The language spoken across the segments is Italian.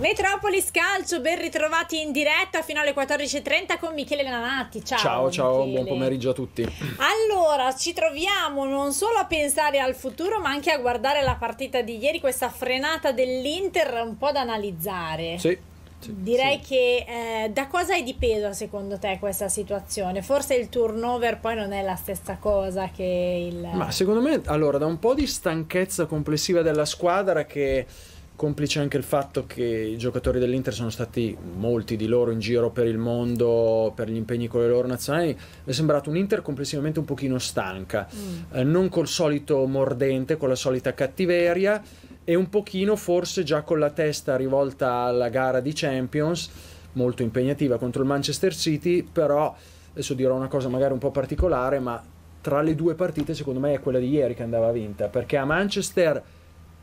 Metropolis Calcio, ben ritrovati in diretta fino alle 14.30 con Michele Lanati. Ciao, ciao, ciao buon pomeriggio a tutti. Allora, ci troviamo non solo a pensare al futuro, ma anche a guardare la partita di ieri, questa frenata dell'Inter un po' da analizzare. Sì. Sì, Direi sì. che eh, da cosa è dipeso secondo te questa situazione? Forse il turnover poi non è la stessa cosa che il... Ma secondo me, allora, da un po' di stanchezza complessiva della squadra che complice anche il fatto che i giocatori dell'Inter sono stati molti di loro in giro per il mondo, per gli impegni con le loro nazionali, mi è sembrato un Inter complessivamente un pochino stanca, mm. eh, non col solito mordente, con la solita cattiveria e un pochino forse già con la testa rivolta alla gara di Champions, molto impegnativa contro il Manchester City, però adesso dirò una cosa magari un po' particolare, ma tra le due partite secondo me è quella di ieri che andava vinta, perché a Manchester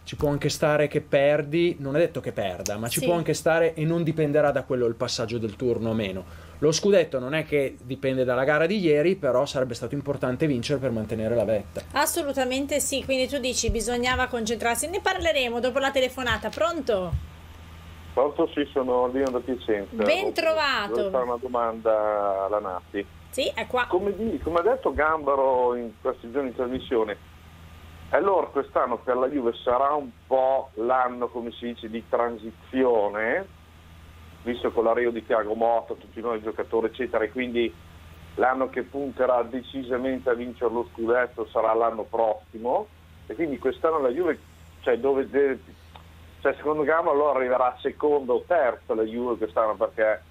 ci può anche stare che perdi, non è detto che perda, ma ci sì. può anche stare e non dipenderà da quello il passaggio del turno o meno. Lo scudetto non è che dipende dalla gara di ieri, però sarebbe stato importante vincere per mantenere la vetta. Assolutamente sì, quindi tu dici bisognava concentrarsi, ne parleremo dopo la telefonata, pronto? Pronto sì, sono Lino da Piacenza. Ben trovato. Volevo fare una domanda alla Nati. Sì, è qua. Come, come ha detto Gambaro in questi giorni di trasmissione, allora quest'anno per la Juve sarà un po' l'anno, come si dice, di transizione, visto con l'arrivo di Tiago Motta, tutti noi giocatori, eccetera, e quindi l'anno che punterà decisamente a vincere lo scudetto sarà l'anno prossimo, e quindi quest'anno la Juve, cioè dove deve, cioè secondo Gama allora arriverà seconda o terza la Juve quest'anno perché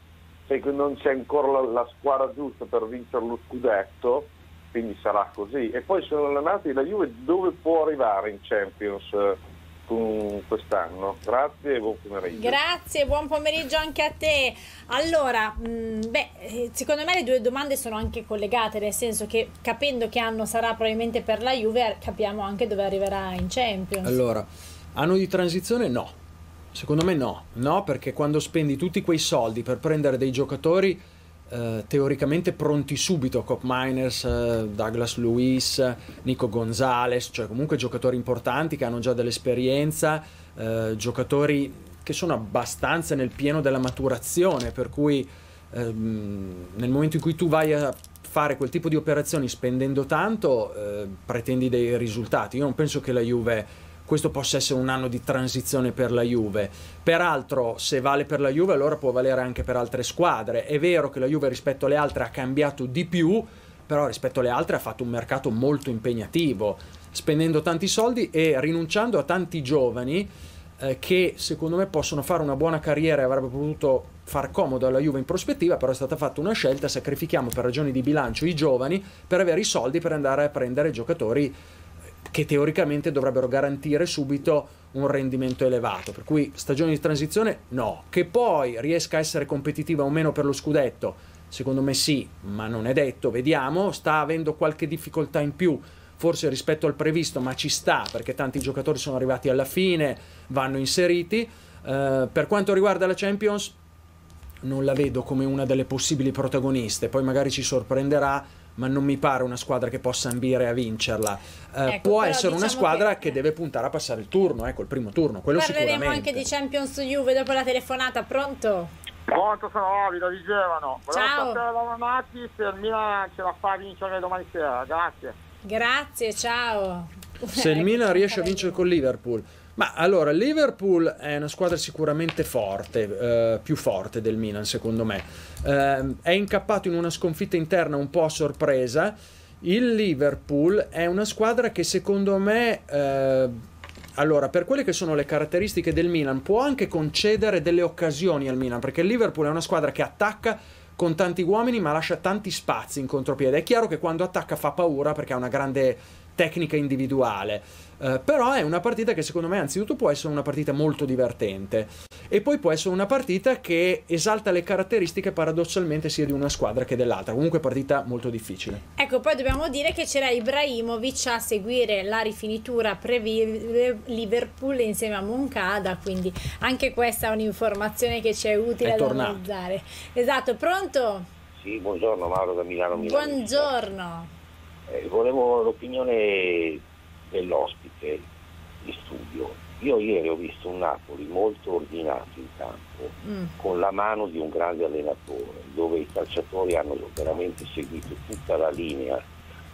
se non c'è ancora la, la squadra giusta per vincere lo scudetto quindi sarà così. E poi sono la la Juve dove può arrivare in Champions eh, quest'anno. Grazie e buon pomeriggio. Grazie, buon pomeriggio anche a te. Allora, mh, mm, beh, eh, secondo me le due domande sono anche collegate, nel senso che capendo che anno sarà probabilmente per la Juve, eh, capiamo anche dove arriverà in Champions. Allora, anno di transizione no. Secondo me no, no perché quando spendi tutti quei soldi per prendere dei giocatori eh, teoricamente pronti subito Cop Miners, eh, Douglas Lewis, Nico Gonzalez, cioè comunque giocatori importanti che hanno già dell'esperienza, eh, giocatori che sono abbastanza nel pieno della maturazione, per cui ehm, nel momento in cui tu vai a fare quel tipo di operazioni spendendo tanto, eh, pretendi dei risultati. Io non penso che la Juve questo possa essere un anno di transizione per la Juve. Peraltro, se vale per la Juve, allora può valere anche per altre squadre. È vero che la Juve rispetto alle altre ha cambiato di più, però rispetto alle altre ha fatto un mercato molto impegnativo, spendendo tanti soldi e rinunciando a tanti giovani eh, che secondo me possono fare una buona carriera e avrebbe potuto far comodo alla Juve in prospettiva, però è stata fatta una scelta, sacrifichiamo per ragioni di bilancio i giovani per avere i soldi per andare a prendere giocatori che teoricamente dovrebbero garantire subito un rendimento elevato. Per cui stagione di transizione no. Che poi riesca a essere competitiva o meno per lo scudetto, secondo me sì, ma non è detto, vediamo, sta avendo qualche difficoltà in più forse rispetto al previsto, ma ci sta perché tanti giocatori sono arrivati alla fine, vanno inseriti. Eh, per quanto riguarda la Champions, non la vedo come una delle possibili protagoniste, poi magari ci sorprenderà ma non mi pare una squadra che possa ambire a vincerla. Eh, ecco, può essere diciamo una squadra che... che... deve puntare a passare il turno, ecco il primo turno, quello Parleremo sicuramente. anche di Champions Juve dopo la telefonata, pronto? Pronto, sono Roby da Vigevano. Volevo Ciao. sapere se il Milan ce la fa a vincere domani sera, grazie. Grazie, ciao. Se il eh, Milan riesce a vincere con Liverpool, ma allora, Liverpool è una squadra sicuramente forte, eh, più forte del Milan secondo me. Eh, è incappato in una sconfitta interna un po' a sorpresa. Il Liverpool è una squadra che secondo me... Eh, allora, per quelle che sono le caratteristiche del Milan, può anche concedere delle occasioni al Milan, perché il Liverpool è una squadra che attacca con tanti uomini ma lascia tanti spazi in contropiede. È chiaro che quando attacca fa paura perché ha una grande tecnica individuale. Uh, però è una partita che secondo me anzitutto può essere una partita molto divertente e poi può essere una partita che esalta le caratteristiche paradossalmente sia di una squadra che dell'altra comunque partita molto difficile ecco poi dobbiamo dire che c'era Ibrahimovic a seguire la rifinitura pre Liverpool insieme a Moncada quindi anche questa è un'informazione che ci è utile è da analizzare esatto pronto? sì buongiorno Mauro da Milano, Milano. buongiorno eh, volevo l'opinione dell'ospite di studio. Io ieri ho visto un Napoli molto ordinato in campo, mm. con la mano di un grande allenatore, dove i calciatori hanno veramente seguito tutta la linea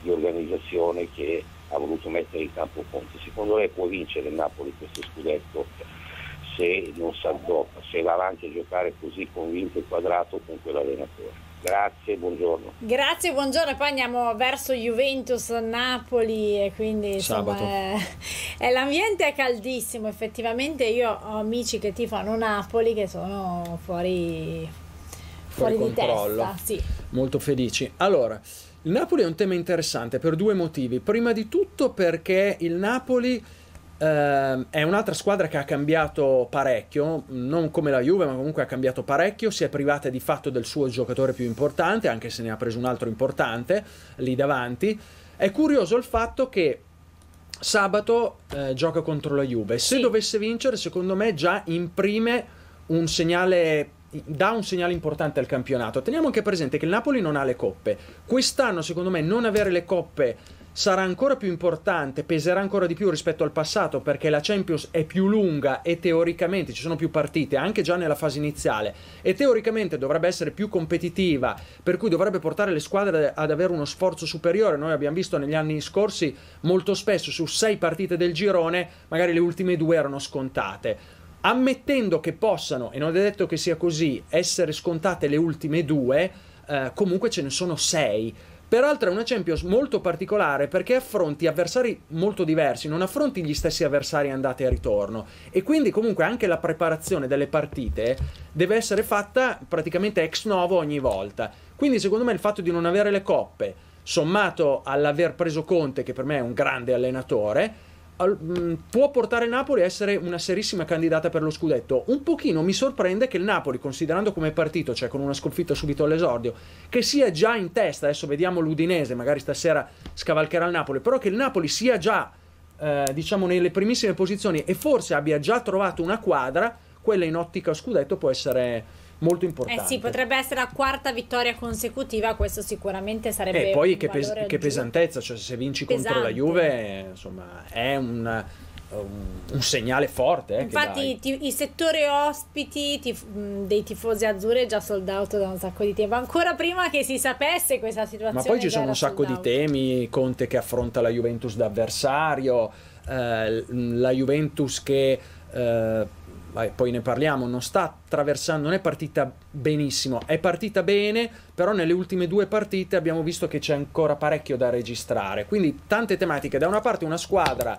di organizzazione che ha voluto mettere in campo Conte. Secondo lei può vincere il Napoli questo scudetto se non si addoppa, se va avanti a giocare così convinto e quadrato con quell'allenatore? Grazie, buongiorno. Grazie, buongiorno. Poi andiamo verso Juventus, Napoli e quindi insomma, è... Eh, eh, l'ambiente è caldissimo. Effettivamente io ho amici che tifano Napoli che sono fuori, fuori, fuori di testa. Sì. Molto felici. Allora, il Napoli è un tema interessante per due motivi. Prima di tutto perché il Napoli Uh, è un'altra squadra che ha cambiato parecchio, non come la Juve, ma comunque ha cambiato parecchio. Si è privata di fatto del suo giocatore più importante, anche se ne ha preso un altro importante lì davanti. È curioso il fatto che sabato uh, gioca contro la Juve. Se sì. dovesse vincere, secondo me già imprime un segnale dà un segnale importante al campionato. Teniamo anche presente che il Napoli non ha le coppe. Quest'anno, secondo me, non avere le coppe sarà ancora più importante, peserà ancora di più rispetto al passato perché la Champions è più lunga e teoricamente ci sono più partite anche già nella fase iniziale e teoricamente dovrebbe essere più competitiva per cui dovrebbe portare le squadre ad avere uno sforzo superiore. Noi abbiamo visto negli anni scorsi molto spesso su sei partite del girone magari le ultime due erano scontate. Ammettendo che possano, e non è detto che sia così, essere scontate le ultime due, eh, comunque ce ne sono sei Peraltro è una Champions molto particolare perché affronti avversari molto diversi, non affronti gli stessi avversari andate e ritorno e quindi comunque anche la preparazione delle partite deve essere fatta praticamente ex novo ogni volta. Quindi secondo me il fatto di non avere le coppe, sommato all'aver preso Conte che per me è un grande allenatore, Mm, può portare Napoli a essere una serissima candidata per lo scudetto. Un pochino mi sorprende che il Napoli, considerando come è partito, cioè con una sconfitta subito all'esordio, che sia già in testa, adesso vediamo l'Udinese, magari stasera scavalcherà il Napoli, però che il Napoli sia già, eh, diciamo, nelle primissime posizioni e forse abbia già trovato una quadra, quella in ottica scudetto può essere molto importante. Eh sì, potrebbe essere la quarta vittoria consecutiva, questo sicuramente sarebbe... E eh, poi che, pes- che, pesantezza, cioè se vinci Pesante. contro la Juve, insomma, è un... Un, segnale forte. Eh, Infatti, ti, il settore ospiti tif, mm, dei tifosi azzurri è già sold out da un sacco di tempo. Ancora prima che si sapesse questa situazione. Ma poi ci sono un sacco di temi: Conte che affronta la Juventus d'avversario, eh, la Juventus che. Eh, vai, poi ne parliamo, non sta attraversando, non è partita benissimo, è partita bene, però nelle ultime due partite abbiamo visto che c'è ancora parecchio da registrare, quindi tante tematiche, da una parte una squadra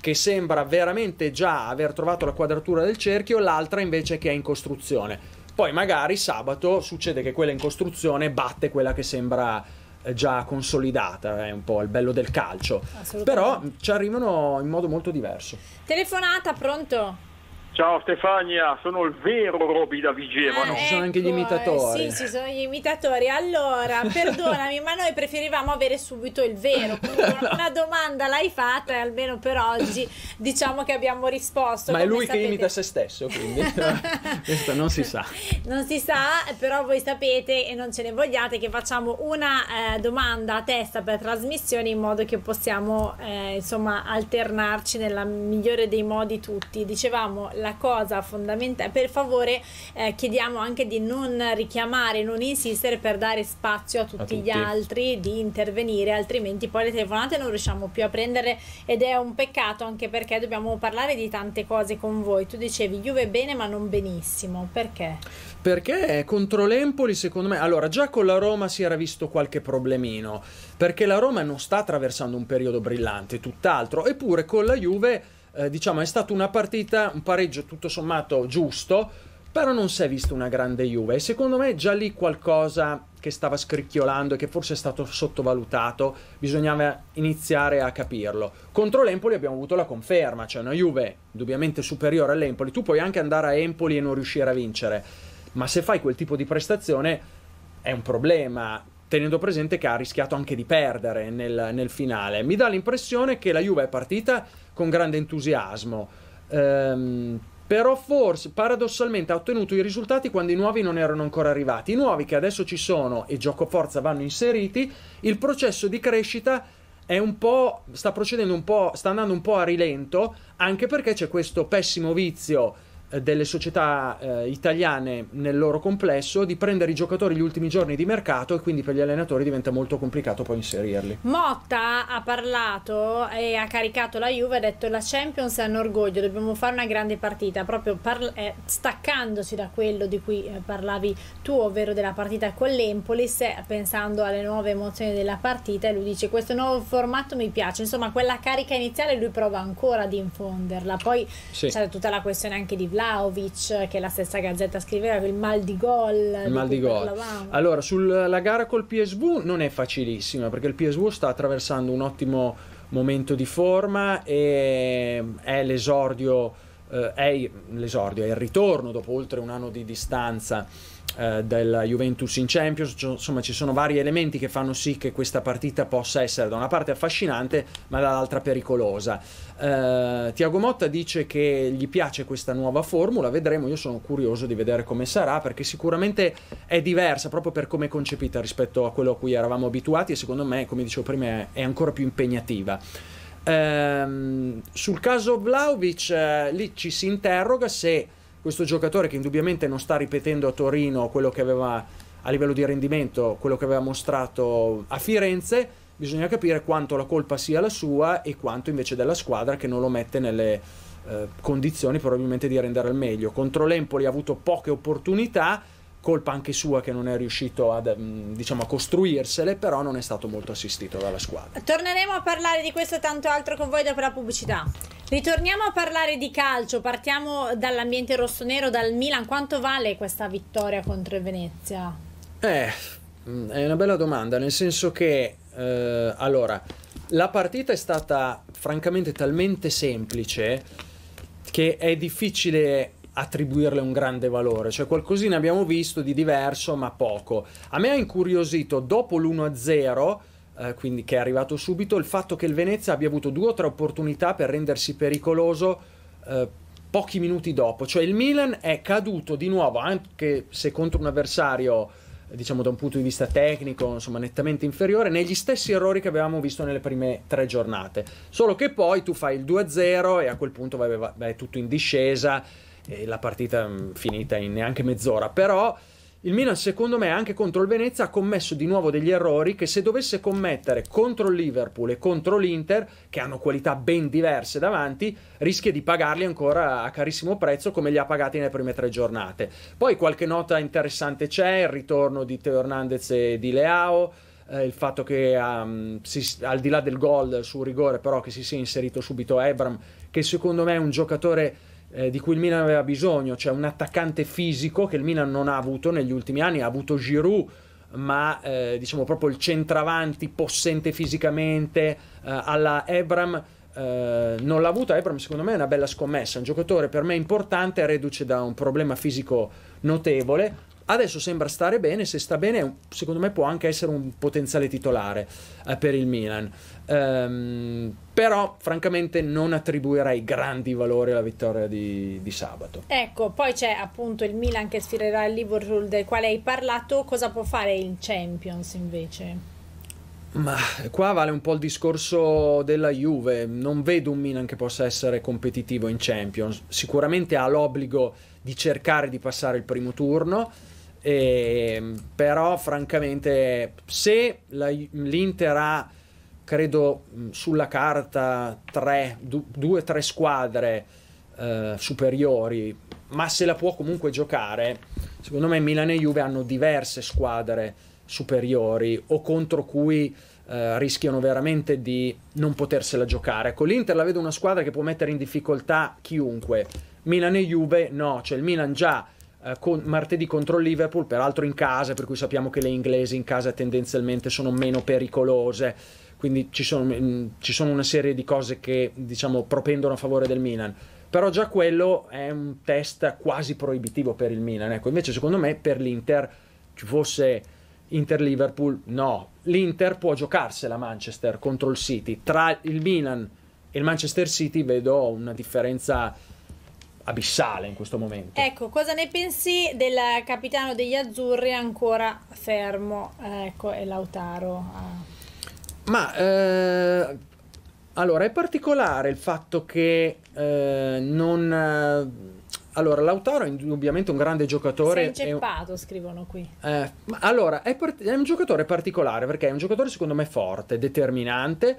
che sembra veramente già aver trovato la quadratura del cerchio, l'altra invece che è in costruzione. Poi magari sabato succede che quella in costruzione batte quella che sembra eh, già consolidata, è un po' il bello del calcio. Però ci arrivano in modo molto diverso. Telefonata, pronto? Ciao Stefania, sono il vero Roby da Vigevano. Ah, ci sono ecco, anche gli imitatori. Eh, sì, ci sono gli imitatori. Allora, perdonami, ma noi preferivamo avere subito il vero. Una domanda l'hai fatta e almeno per oggi diciamo che abbiamo risposto. Ma è lui sapete. che imita se stesso, quindi questo non si sa. Non si sa, però voi sapete e non ce ne vogliate che facciamo una eh, domanda a testa per trasmissione in modo che possiamo eh, insomma alternarci nella migliore dei modi tutti. Dicevamo la cosa fondamentale, per favore eh, chiediamo anche di non richiamare, non insistere per dare spazio a tutti, a tutti, gli altri di intervenire, altrimenti poi le telefonate non riusciamo più a prendere ed è un peccato anche perché dobbiamo parlare di tante cose con voi. Tu dicevi Juve bene ma non benissimo, perché? Perché contro l'Empoli secondo me, allora già con la Roma si era visto qualche problemino, perché la Roma non sta attraversando un periodo brillante, tutt'altro, eppure con la Juve eh, diciamo, è stata una partita, un pareggio tutto sommato giusto, però non si è vista una grande Juve e secondo me già lì qualcosa che stava scricchiolando e che forse è stato sottovalutato, bisognava iniziare a capirlo. Contro l'Empoli abbiamo avuto la conferma, cioè una Juve indubbiamente superiore all'Empoli, tu puoi anche andare a Empoli e non riuscire a vincere, ma se fai quel tipo di prestazione è un problema, tenendo presente che ha rischiato anche di perdere nel, nel finale. Mi dà l'impressione che la Juve è partita con grande entusiasmo. Ehm, però forse paradossalmente ha ottenuto i risultati quando i nuovi non erano ancora arrivati. I nuovi che adesso ci sono e gioco forza vanno inseriti, il processo di crescita è un po', sta procedendo un po', sta andando un po' a rilento, anche perché c'è questo pessimo vizio delle società eh, italiane nel loro complesso di prendere i giocatori gli ultimi giorni di mercato e quindi per gli allenatori diventa molto complicato poi inserirli. Motta ha parlato e ha caricato la Juve, ha detto la Champions è un orgoglio, dobbiamo fare una grande partita, proprio parla- eh, staccandosi da quello di cui eh, parlavi tu, ovvero della partita con l'Empolis, pensando alle nuove emozioni della partita e lui dice questo nuovo formato mi piace, insomma quella carica iniziale lui prova ancora ad infonderla, poi sì. c'è tutta la questione anche di Vlad Vlaovic, che la stessa Gazzetta scriveva, il mal di gol. Il mal di gol. Allora, sulla gara col PSV non è facilissima, perché il PSV sta attraversando un ottimo momento di forma e eh, è l'esordio, eh, è l'esordio, è il ritorno dopo oltre un anno di distanza eh, della Juventus in Champions, insomma ci sono vari elementi che fanno sì che questa partita possa essere da una parte affascinante ma dall'altra pericolosa. Eh, Tiago Motta dice che gli piace questa nuova formula, vedremo, io sono curioso di vedere come sarà perché sicuramente è diversa proprio per come è concepita rispetto a quello a cui eravamo abituati e secondo me, come dicevo prima, è ancora più impegnativa. Eh, sul caso Vlaovic, eh, lì ci si interroga se questo giocatore che indubbiamente non sta ripetendo a Torino quello che aveva a livello di rendimento, quello che aveva mostrato a Firenze, bisogna capire quanto la colpa sia la sua e quanto invece della squadra che non lo mette nelle eh, condizioni probabilmente di rendere al meglio. Contro l'Empoli ha avuto poche opportunità, colpa anche sua che non è riuscito a, mm, diciamo, a costruirsele, però non è stato molto assistito dalla squadra. Torneremo a parlare di questo e tanto altro con voi dopo la pubblicità. Ritorniamo a parlare di calcio, partiamo dall'ambiente rossonero, dal Milan. Quanto vale questa vittoria contro il Venezia? Eh, mm, è una bella domanda, nel senso che, eh, allora, la partita è stata francamente talmente semplice che è difficile attribuirle un grande valore, cioè qualcosina abbiamo visto di diverso ma poco. A me ha incuriosito dopo l'1-0 eh, quindi che è arrivato subito, il fatto che il Venezia abbia avuto due o tre opportunità per rendersi pericoloso eh, pochi minuti dopo, cioè il Milan è caduto di nuovo, anche se contro un avversario eh, diciamo da un punto di vista tecnico, insomma, nettamente inferiore, negli stessi errori che avevamo visto nelle prime tre giornate. Solo che poi tu fai il 2-0 e a quel punto vai, vai, vai tutto in discesa e la partita mh, mm, finita in neanche mezz'ora. Però il Milan, secondo me, anche contro il Venezia ha commesso di nuovo degli errori che se dovesse commettere contro il Liverpool e contro l'Inter, che hanno qualità ben diverse davanti, rischia di pagarli ancora a carissimo prezzo come li ha pagati nelle prime tre giornate. Poi qualche nota interessante c'è, il ritorno di Teo Hernandez e di Leao, eh, il fatto che um, si, al di là del gol sul rigore però che si sia inserito subito Ebram, che secondo me è un giocatore eh, di cui il Milan aveva bisogno, cioè un attaccante fisico che il Milan non ha avuto negli ultimi anni, ha avuto Giroud ma eh, diciamo proprio il centravanti possente fisicamente eh, alla Ebram eh, non l'ha avuta Ebram secondo me è una bella scommessa un giocatore per me importante reduce da un problema fisico notevole Adesso sembra stare bene, se sta bene secondo me può anche essere un potenziale titolare eh, per il Milan. Um, però francamente non attribuirei grandi valori alla vittoria di, di, sabato. Ecco, poi c'è appunto il Milan che sfiderà il Liverpool del quale hai parlato, cosa può fare il Champions invece? Ma qua vale un po' il discorso della Juve, non vedo un Milan che possa essere competitivo in Champions, sicuramente ha l'obbligo di cercare di passare il primo turno, e, ehm, però francamente se la, l'Inter ha credo mm, sulla carta 2-3 squadre eh, superiori ma se la può comunque giocare secondo me Milan e Juve hanno diverse squadre superiori o contro cui eh, rischiano veramente di non potersela giocare con l'Inter la vedo una squadra che può mettere in difficoltà chiunque Milan e Juve no, cioè il Milan già eh, con, martedì contro il Liverpool, peraltro in casa, per cui sappiamo che le inglesi in casa tendenzialmente sono meno pericolose, quindi ci sono, mm, ci sono una serie di cose che diciamo propendono a favore del Milan però già quello è un test quasi proibitivo per il Milan. Ecco, invece secondo me per l'Inter ci fosse Inter-Liverpool, no. L'Inter può giocarsela Manchester contro il City. Tra il Milan e il Manchester City vedo una differenza abissale in questo momento. Ecco, cosa ne pensi del capitano degli azzurri ancora fermo? Eh, ecco, è Lautaro. Ah. Ma eh, allora è particolare il fatto che eh, non. Eh, allora, Lautaro è indubbiamente un grande giocatore. Sei inceppato, un... scrivono qui. Eh, allora, è, part... è un giocatore particolare perché è un giocatore secondo me forte, determinante,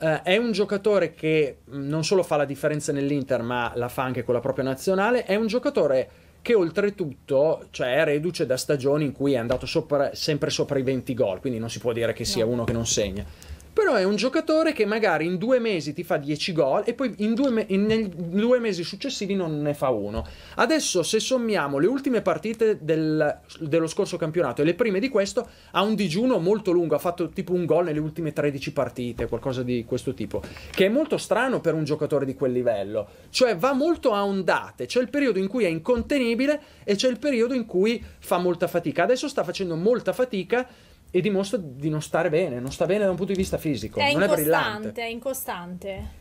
Uh, è un giocatore che mm, non solo fa la differenza nell'Inter, ma la fa anche con la propria nazionale. È un giocatore che oltretutto cioè, è reduce da stagioni in cui è andato sopra, sempre sopra i 20 gol, quindi non si può dire che sia no. uno che non segna. Cristiano è un giocatore che magari in due mesi ti fa 10 gol e poi in due, me- in due mesi successivi non ne fa uno. Adesso se sommiamo le ultime partite del, dello scorso campionato e le prime di questo, ha un digiuno molto lungo, ha fatto tipo un gol nelle ultime 13 partite, qualcosa di questo tipo, che è molto strano per un giocatore di quel livello. Cioè va molto a ondate, c'è il periodo in cui è incontenibile e c'è il periodo in cui fa molta fatica. Adesso sta facendo molta fatica e dimostra di non stare bene, non sta bene da un punto di vista fisico, è non è brillante. È incostante.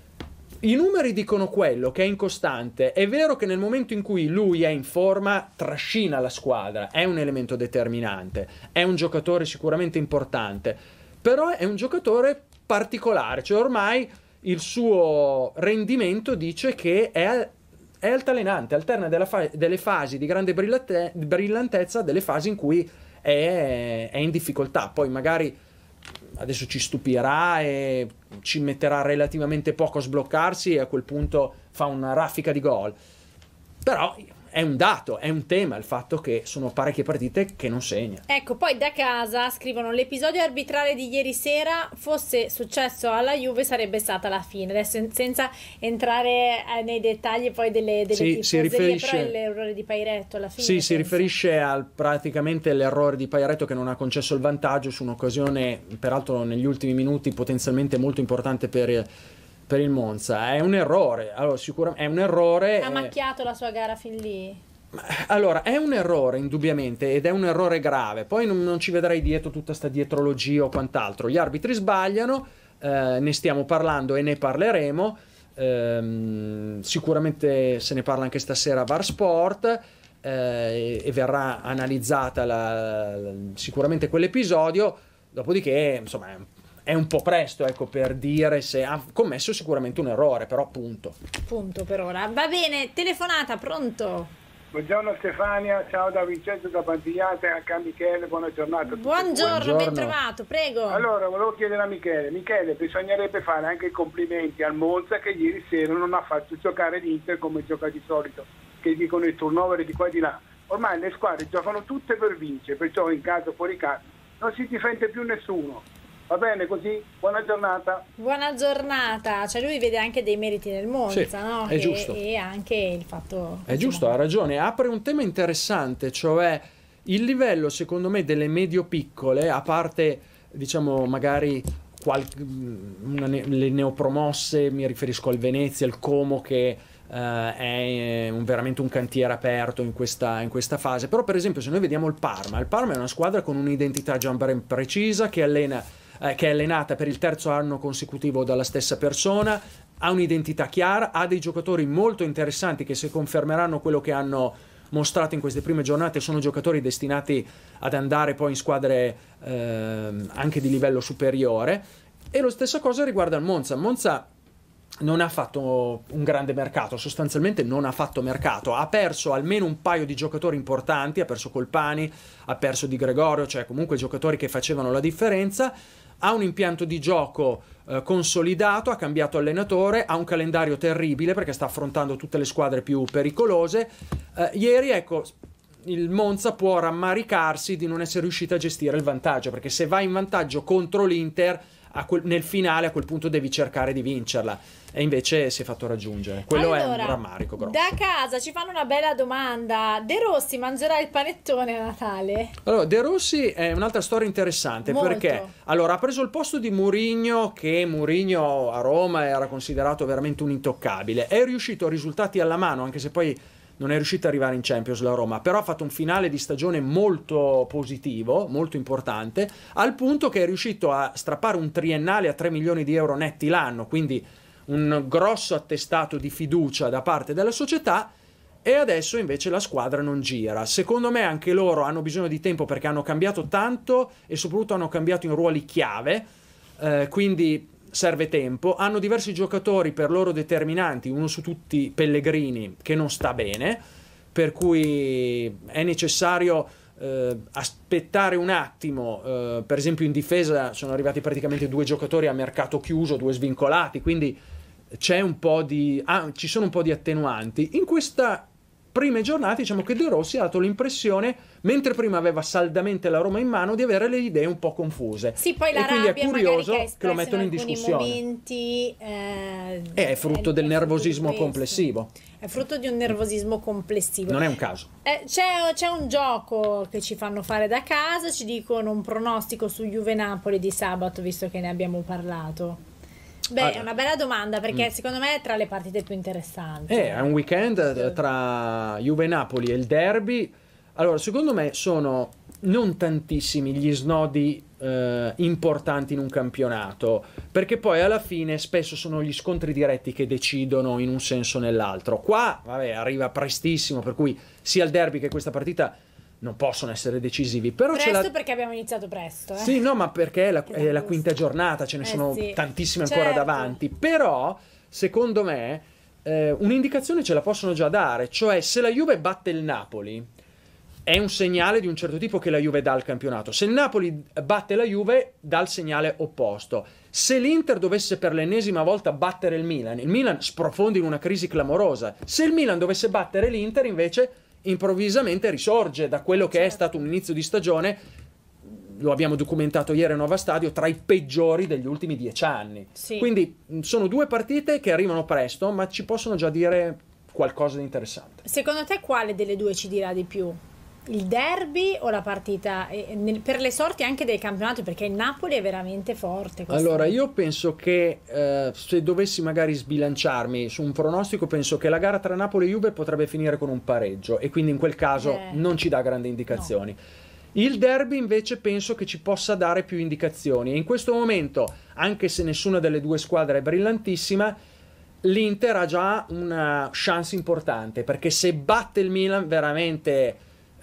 I numeri dicono quello, che è incostante. È vero che nel momento in cui lui è in forma, trascina la squadra, è un elemento determinante, è un giocatore sicuramente importante, però è un giocatore particolare, cioè ormai il suo rendimento dice che è, è altalenante, alterna fa- delle fasi di grande brillante- brillantezza delle fasi in cui è, è in difficoltà. Poi magari adesso ci stupirà e ci metterà relativamente poco a sbloccarsi e a quel punto fa una raffica di gol. Però è un dato, è un tema il fatto che sono parecchie partite che non segna. Ecco, poi da casa scrivono l'episodio arbitrale di ieri sera fosse successo alla Juve sarebbe stata la fine. Adesso senza entrare eh, nei dettagli poi delle, delle sì, si riferisce... però l'errore di Pairetto alla fine. Sì, si riferisce al praticamente l'errore di Pairetto che non ha concesso il vantaggio su un'occasione peraltro negli ultimi minuti potenzialmente molto importante per per il Monza. È un errore. Allora, sicuramente è un errore. Ha eh. macchiato la sua gara fin lì. Allora, è un errore indubbiamente ed è un errore grave. Poi non, non ci vedrai dietro tutta questa dietrologia o quant'altro. Gli arbitri sbagliano, eh, ne stiamo parlando e ne parleremo. Eh, sicuramente se ne parla anche stasera a VAR Sport e, eh, e, verrà analizzata la, la, sicuramente quell'episodio. Dopodiché, insomma, è un è un po' presto ecco, per dire se ha commesso sicuramente un errore, però punto. Punto per ora. Va bene, telefonata, pronto? Buongiorno Stefania, ciao da Vincenzo da Pantigliate, anche a Michele, buona giornata. Buongiorno, ben trovato, prego. Allora, volevo chiedere a Michele, Michele, bisognerebbe fare anche i complimenti al Monza che ieri sera non ha fatto giocare l'Inter come gioca di solito, che dicono il turnover di qua e di là. Ormai le squadre giocano tutte per vincere, perciò in caso fuori caso non si difende più nessuno Va bene così? Buona giornata. Buona giornata. Cioè lui vede anche dei meriti del Monza, sì, no? È e, giusto. E anche il fatto... È giusto, ha ragione. Apre un tema interessante, cioè il livello, secondo me, delle medio-piccole, a parte, diciamo, magari... Qualche, mm, una, le neopromosse, mi riferisco al Venezia, al Como che Uh, è eh, un, veramente un cantiere aperto in questa, in questa, fase. Però, per esempio, se noi vediamo il Parma, il Parma è una squadra con un'identità già ben precisa che allena eh, che è allenata per il terzo anno consecutivo dalla stessa persona, ha un'identità chiara, ha dei giocatori molto interessanti che se confermeranno quello che hanno mostrato in queste prime giornate sono giocatori destinati ad andare poi in squadre eh, anche di livello superiore e lo stessa cosa riguarda il Monza. Monza non ha fatto un grande mercato, sostanzialmente non ha fatto mercato, ha perso almeno un paio di giocatori importanti, ha perso Colpani, ha perso Di Gregorio, cioè comunque giocatori che facevano la differenza, ha un impianto di gioco eh, consolidato, ha cambiato allenatore, ha un calendario terribile perché sta affrontando tutte le squadre più pericolose. Eh, ieri, ecco, il Monza può rammaricarsi di non essere riuscito a gestire il vantaggio, perché se va in vantaggio contro l'Inter quel, nel finale a quel punto devi cercare di vincerla. E invece si è fatto raggiungere. Quello allora, è un rammarico grosso. Da casa ci fanno una bella domanda. De Rossi mangerà il panettone a Natale? Allora, De Rossi è un'altra storia interessante Molto. perché allora, ha preso il posto di Mourinho, che Mourinho a Roma era considerato veramente un intoccabile. È riuscito a risultati alla mano, anche se poi non è riuscita ad arrivare in Champions la Roma, però ha fatto un finale di stagione molto positivo, molto importante, al punto che è riuscito a strappare un triennale a 3 milioni di euro netti l'anno, quindi un grosso attestato di fiducia da parte della società e adesso invece la squadra non gira. Secondo me anche loro hanno bisogno di tempo perché hanno cambiato tanto e soprattutto hanno cambiato in ruoli chiave, eh, quindi serve tempo, hanno diversi giocatori per loro determinanti, uno su tutti Pellegrini che non sta bene, per cui è necessario eh, aspettare un attimo, eh, per esempio in difesa sono arrivati praticamente due giocatori a mercato chiuso, due svincolati, quindi c'è un po' di ah, ci sono un po' di attenuanti. In questa prime giornate diciamo che De Rossi ha dato l'impressione, mentre prima aveva saldamente la Roma in mano, di avere le idee un po' confuse. Sì, poi la e quindi è curioso che, che, lo mettono in discussione. Momenti, eh, è frutto è, del nervosismo complessivo. È frutto di un nervosismo complessivo. Non è un caso. Eh, c'è, c'è, un gioco che ci fanno fare da casa, ci dicono un pronostico su Juve Napoli di sabato, visto che ne abbiamo parlato. Beh, è una bella domanda perché mm. secondo me è tra le partite più interessanti. Eh, è un weekend eh, tra Juve e Napoli e il derby. Allora, secondo me sono non tantissimi gli snodi eh, importanti in un campionato, perché poi alla fine spesso sono gli scontri diretti che decidono in un senso o nell'altro. Qua, vabbè, arriva prestissimo, per cui sia il derby che questa partita non possono essere decisivi. Però presto la... perché abbiamo iniziato presto. Eh? Sì, no, ma perché è la, è la quinta giornata, ce ne eh sono sì. tantissime certo. ancora davanti. Però, secondo me, eh, un'indicazione ce la possono già dare. Cioè, se la Juve batte il Napoli, è un segnale di un certo tipo che la Juve dà al campionato. Se il Napoli batte la Juve, dà il segnale opposto. Se l'Inter dovesse per l'ennesima volta battere il Milan, il Milan sprofonda in una crisi clamorosa. Se il Milan dovesse battere l'Inter, invece improvvisamente risorge da quello che è certo. stato un inizio di stagione lo abbiamo documentato ieri a Nova Stadio, tra i peggiori degli ultimi dieci anni. Sì. Quindi mm, sono due partite che arrivano presto, ma ci possono già dire qualcosa di interessante. Secondo te quale delle due ci dirà di più? il derby o la partita per le sorti anche del campionato perché il Napoli è veramente forte allora io penso che eh, se dovessi magari sbilanciarmi su un pronostico penso che la gara tra Napoli e Juve potrebbe finire con un pareggio e quindi in quel caso eh, non ci dà grandi indicazioni no. Il derby invece penso che ci possa dare più indicazioni e in questo momento, anche se nessuna delle due squadre è brillantissima, l'Inter ha già una chance importante perché se batte il Milan veramente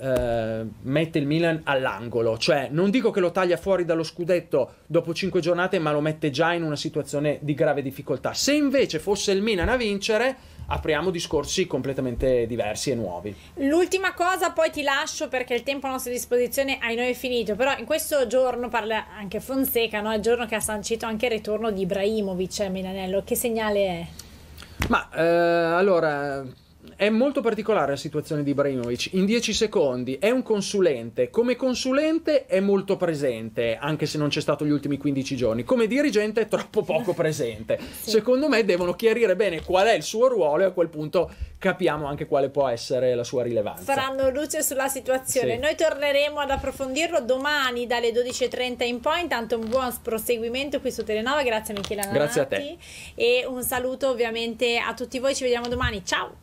eh, mette il Milan all'angolo, cioè non dico che lo taglia fuori dallo scudetto dopo 5 giornate, ma lo mette già in una situazione di grave difficoltà. Se invece fosse il Milan a vincere, apriamo discorsi completamente diversi e nuovi. L'ultima cosa, poi ti lascio perché il tempo a nostra disposizione ai noi è finito, però in questo giorno parla anche Fonseca, no? il giorno che ha sancito anche il ritorno di Ibrahimovic a eh, Milanello, che segnale è? Ma eh, allora è molto particolare la situazione di Ibrahimovic. In 10 secondi è un consulente. Come consulente è molto presente, anche se non c'è stato gli ultimi 15 giorni. Come dirigente è troppo poco presente. sì. Secondo me devono chiarire bene qual è il suo ruolo e a quel punto capiamo anche quale può essere la sua rilevanza. Faranno luce sulla situazione. Sì. Noi torneremo ad approfondirlo domani dalle 12.30 in poi. Intanto un buon proseguimento qui su Telenova. Grazie Michela. Nanatti. Grazie a te. E un saluto ovviamente a tutti voi. Ci vediamo domani. Ciao!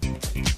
Thank you.